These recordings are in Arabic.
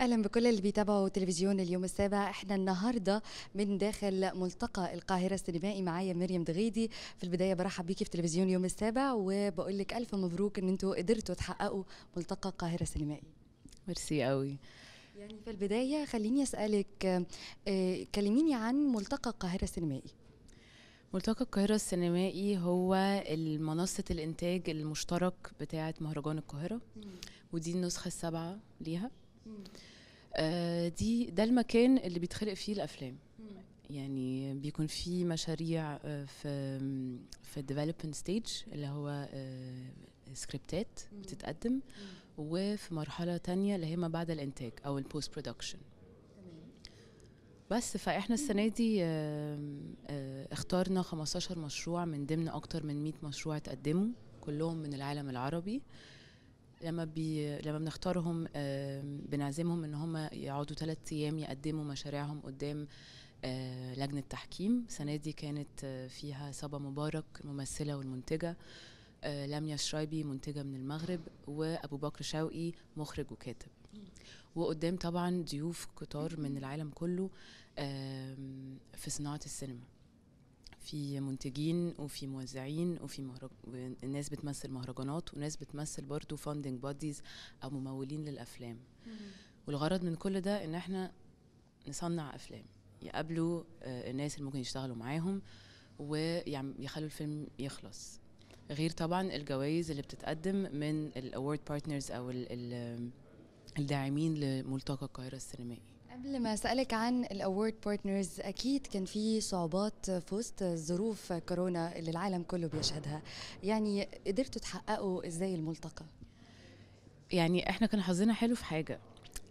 اهلا بكل اللي بيتابعوا تلفزيون اليوم السابع احنا النهارده من داخل ملتقى القاهره السينمائي معايا مريم دغيدي في البدايه برحب بيكي في تلفزيون اليوم السابع وبقول لك الف مبروك ان انتوا قدرتوا تحققوا ملتقى القاهره السينمائي ميرسي قوي يعني في البدايه خليني اسالك آه، كلميني عن ملتقى القاهره السينمائي ملتقى القاهرة السينمائي هو منصة الإنتاج المشترك بتاعة مهرجان القاهرة ودي النسخة السابعة ليها آه، دي ده المكان اللي بيتخلق فيه الافلام يعني بيكون آه، في مشاريع في في الديفلوبمنت ستيج اللي هو سكريبتات آه، بتتقدم وفي مرحله تانية اللي هي ما بعد الانتاج او البوست برودكشن بس فاحنا السنه دي اخترنا 15 مشروع من ضمن اكتر من 100 مشروع اتقدموا كلهم من العالم العربي لما بي لما بنختارهم بنعزمهم ان هم يقعدوا ثلاث ايام يقدموا مشاريعهم قدام آه، لجنه تحكيم السنه دي كانت آه، فيها صبا مبارك ممثله والمنتجه آه، لميا شرايبي منتجه من المغرب وابو بكر شوقي مخرج وكاتب وقدام طبعا ضيوف كتار من العالم كله في صناعه السينما في منتجين وفي موزعين وفي مهرج... ناس بتمثل مهرجانات وناس بتمثل برضو فاندنج بوديز او ممولين للافلام والغرض من كل ده ان احنا نصنع افلام يقابلوا آه، الناس اللي ممكن يشتغلوا معاهم ويخلوا الفيلم يخلص غير طبعا الجوائز اللي بتتقدم من الاورد بارتنرز او ال الداعمين لملتقى القاهره السينمائي قبل ما اسالك عن الاورد بارتنرز اكيد كان في صعوبات في وسط ظروف كورونا اللي العالم كله بيشهدها يعني قدرتوا تحققوا ازاي الملتقى يعني احنا كان حظنا حلو في حاجه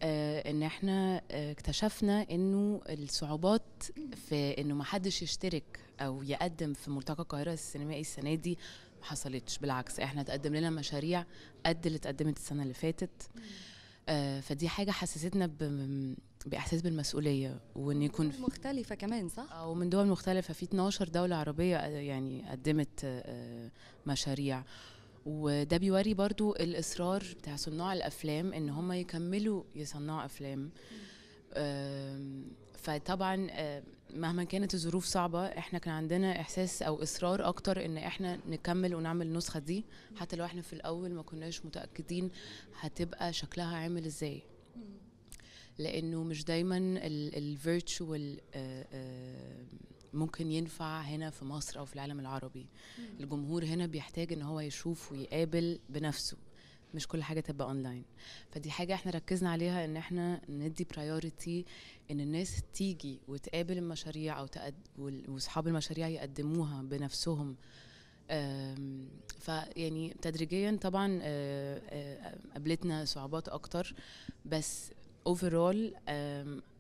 آه، ان احنا آه، اكتشفنا انه الصعوبات في انه ما حدش يشترك او يقدم في ملتقى القاهره السينمائي السنه دي ما حصلتش بالعكس احنا تقدم لنا مشاريع قد اللي اتقدمت السنه اللي فاتت آه، فدي حاجه حسستنا باحساس بالمسؤوليه وان يكون في مختلفه كمان صح او آه، من دول مختلفه في 12 دوله عربيه آه، يعني قدمت مشاريع وده بيوري برضو الاصرار بتاع صناع الافلام ان هم يكملوا يصنعوا افلام فطبعا آه، مهما كانت الظروف صعبه احنا كان عندنا احساس او اصرار اكتر ان احنا نكمل ونعمل النسخه دي حتى لو احنا في الاول ما كناش متاكدين هتبقى شكلها عامل ازاي لانه مش دايما الفيرتشوال آه، آه، ممكن ينفع هنا في مصر او في العالم العربي الجمهور هنا بيحتاج ان هو يشوف ويقابل بنفسه مش كل حاجه تبقى اونلاين فدي حاجه احنا ركزنا عليها ان احنا ندي برايورتي ان الناس تيجي وتقابل المشاريع او تقد... واصحاب المشاريع يقدموها بنفسهم فيعني تدريجيا طبعا آه، آه، قابلتنا صعوبات اكتر بس اوفرول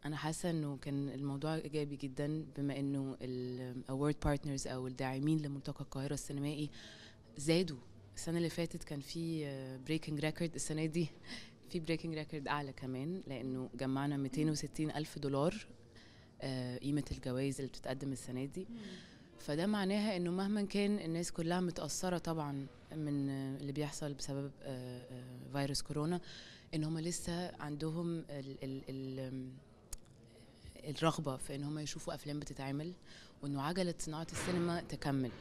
انا حاسه انه كان الموضوع ايجابي جدا بما انه الاورد بارتنرز او الداعمين لملتقى القاهره السينمائي زادوا السنة اللي فاتت كان في بريكنج آه، ريكورد السنة دي في بريكنج ريكورد أعلى كمان لأنه جمعنا 260 ألف دولار آه، قيمة الجوائز اللي بتتقدم السنة دي فده معناها انه مهما كان الناس كلها متاثره طبعا من آه، اللي بيحصل بسبب فيروس كورونا ان هم لسه عندهم ال ال الـ الرغبه في ان هم يشوفوا افلام بتتعمل وانه عجله صناعه السينما تكمل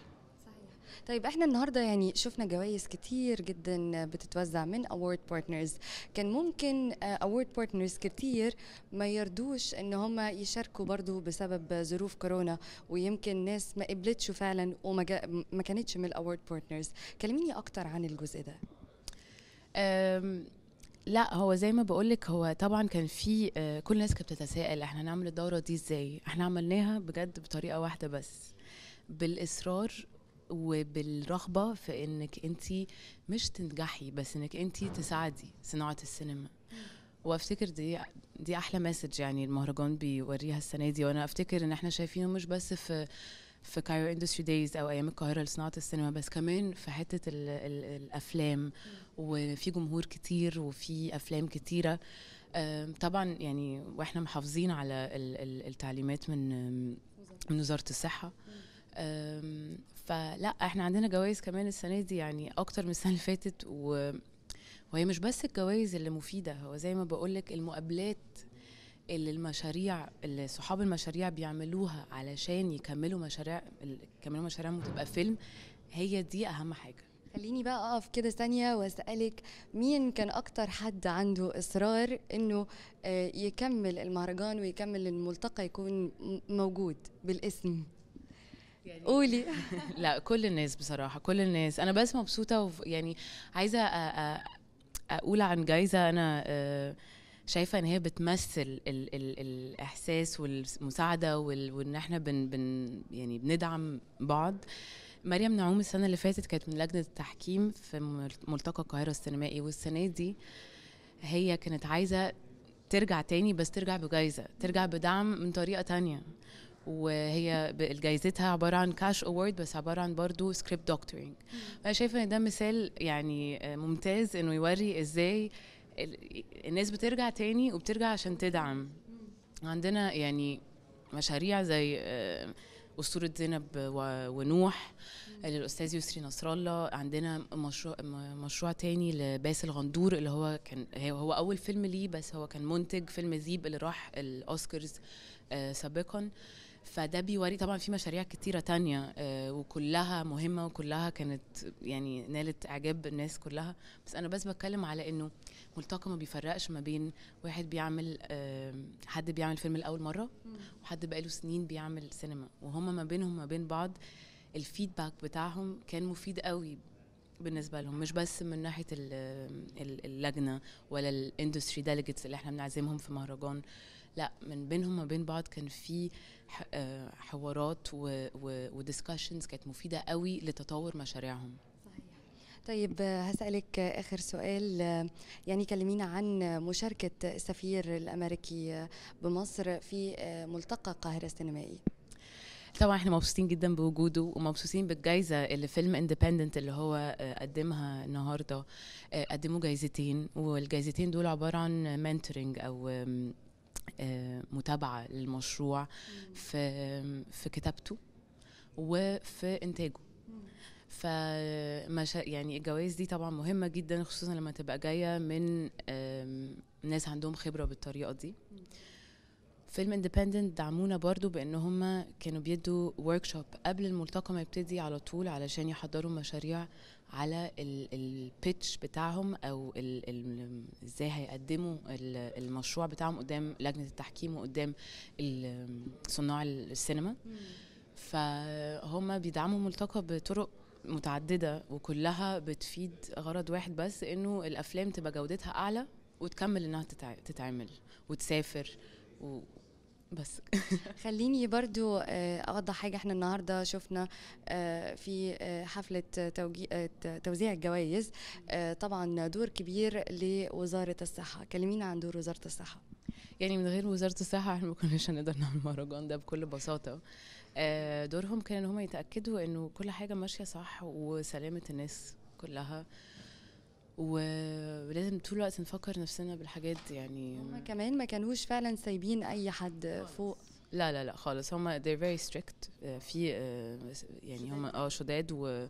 طيب احنا النهارده يعني شفنا جوائز كتير جدا بتتوزع من اوورد بارتنرز كان ممكن اوورد آه، بارتنرز كتير ما يردوش ان هم يشاركوا برضو بسبب ظروف كورونا ويمكن ناس ما قبلتش فعلا وما ما كانتش من الاوورد بارتنرز كلميني اكتر عن الجزء ده لا هو زي ما بقول لك هو طبعا كان في آه، كل الناس كانت بتتساءل احنا نعمل الدوره دي ازاي احنا عملناها بجد بطريقه واحده بس بالاصرار وبالرغبه في انك انت مش تنجحي بس انك انت تساعدي صناعه السينما وافتكر دي دي احلى مسج يعني المهرجان بيوريها السنه دي وانا افتكر ان احنا شايفينه مش بس في في كايرو اندستري دايز او ايام القاهره لصناعه السينما بس كمان في حته الـ الـ الافلام وفي جمهور كتير وفي افلام كتيره طبعا يعني واحنا محافظين على التعليمات من من وزاره الصحه فلا احنا عندنا جوائز كمان السنه دي يعني اكتر من السنه اللي فاتت و... وهي مش بس الجوائز اللي مفيده هو زي ما بقولك المقابلات اللي المشاريع اللي صحاب المشاريع بيعملوها علشان يكملوا مشاريع يكملوا مشاريعهم وتبقى فيلم هي دي اهم حاجه خليني بقى اقف كده ثانيه واسالك مين كان اكتر حد عنده اصرار انه آه، يكمل المهرجان ويكمل الملتقى يكون موجود بالاسم يعني قولي لا كل الناس بصراحه كل الناس انا بس مبسوطه وف... يعني عايزه أ... أ... اقول عن جايزه انا أ... آه، شايفه ان هي بتمثل ال ال الاحساس والمساعده وال وان احنا بن بن يعني بندعم بعض مريم نعوم السنه اللي فاتت كانت من لجنه التحكيم في ملتقى القاهره السينمائي والسنه دي هي كانت عايزه ترجع تاني بس ترجع بجايزه ترجع بدعم من طريقه تانية وهي جايزتها عباره عن كاش اوورد بس عباره عن برضه سكريبت دكتورنج فانا شايفه ان ده مثال يعني آه، ممتاز انه يوري ازاي الناس بترجع تاني وبترجع عشان تدعم عندنا يعني مشاريع زي آه، أسطورة زينب ونوح آه، للأستاذ يسري نصر الله عندنا مشروع مشروع تاني لباسل غندور اللي هو كان هو أول فيلم ليه بس هو كان منتج فيلم ذيب اللي راح الأوسكارز سابقا فده بيوري طبعا في مشاريع كتيرة تانية آه، وكلها مهمة وكلها كانت يعني نالت إعجاب الناس كلها بس أنا بس بتكلم على إنه ملتقى ما بيفرقش ما بين واحد بيعمل آه، حد بيعمل فيلم لأول مرة وحد بقاله سنين بيعمل سينما وهما ما بينهم ما بين بعض الفيدباك بتاعهم كان مفيد قوي بالنسبه لهم مش بس من ناحيه اللجنه ولا الاندستري ديليجيتس اللي احنا بنعزمهم في مهرجان لا من بينهم بين بعض كان في آه، حوارات وديسكشنز كانت مفيده قوي لتطور مشاريعهم طيب هسألك آخر سؤال يعني كلمينا عن مشاركة السفير الأمريكي بمصر في آه، ملتقى القاهرة السينمائي طبعا احنا مبسوطين جدا بوجوده ومبسوطين بالجائزه اللي فيلم اندبندنت اللي هو آه، قدمها النهارده آه، قدموا جائزتين والجائزتين دول عباره عن منتورنج او آه، متابعه للمشروع في في كتابته وفي انتاجه ف يعني الجوائز دي طبعا مهمه جدا خصوصا لما تبقى جايه من ناس عندهم خبره بالطريقه دي فيلم اندبندنت دعمونا برضو بان هم كانوا بيدوا ورك شوب قبل الملتقى ما يبتدي على طول علشان يحضروا مشاريع على البيتش بتاعهم او ازاي هيقدموا المشروع بتاعهم قدام لجنه التحكيم وقدام صناع السينما فهم بيدعموا ملتقى بطرق متعدده وكلها بتفيد غرض واحد بس انه الافلام تبقى جودتها اعلى وتكمل انها تتعمل وتسافر و بس خليني برضو آه، اوضح حاجه احنا النهارده شفنا آه، في آه، حفله توزيع الجوائز طبعا دور كبير لوزاره الصحه كلمينا عن دور وزاره الصحه يعني من غير وزاره الصحه احنا ما كناش هنقدر نعمل المهرجان ده بكل بساطه دورهم كان ان هم يتاكدوا انه كل حاجه ماشيه صح وسلامه الناس كلها ولازم طول الوقت نفكر نفسنا بالحاجات يعني هما كمان ما كانوش فعلا سايبين اي حد فوق لا لا لا خالص هما they're very strict آه، في آه، يعني هما اه شداد و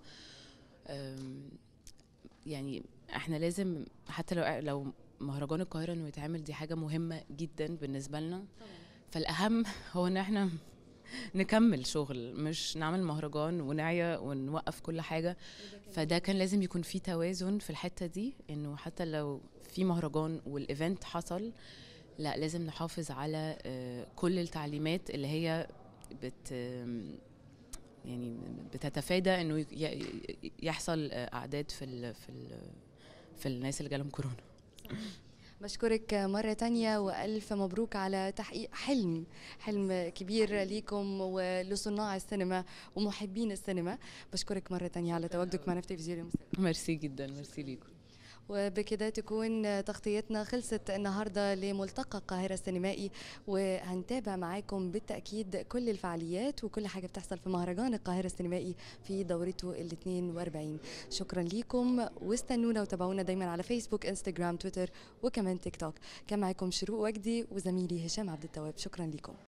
يعني احنا لازم حتى لو لو مهرجان القاهره انه يتعمل دي حاجه مهمه جدا بالنسبه لنا فالاهم هو ان احنا نكمل شغل مش نعمل مهرجان ونعيا ونوقف كل حاجه فده كان لازم يكون في توازن في الحته دي انه حتى لو في مهرجان والايفنت حصل لا لازم نحافظ على آه، كل التعليمات اللي هي بت يعني بتتفادى انه يحصل آه، اعداد في ال في ال في الناس اللي جالهم كورونا بشكرك مرة تانية وألف مبروك على تحقيق حلم حلم كبير ليكم ولصناع السينما ومحبين السينما بشكرك مرة تانية على تواجدك معنا في تلفزيون مصر ميرسي جدا ميرسي ليكم وبكده تكون تغطيتنا خلصت النهارده لملتقى القاهره السينمائي وهنتابع معاكم بالتاكيد كل الفعاليات وكل حاجه بتحصل في مهرجان القاهره السينمائي في دورته ال 42 شكرا لكم واستنونا وتابعونا دايما على فيسبوك انستجرام تويتر وكمان تيك توك كان معاكم شروق وجدي وزميلي هشام عبد التواب شكرا لكم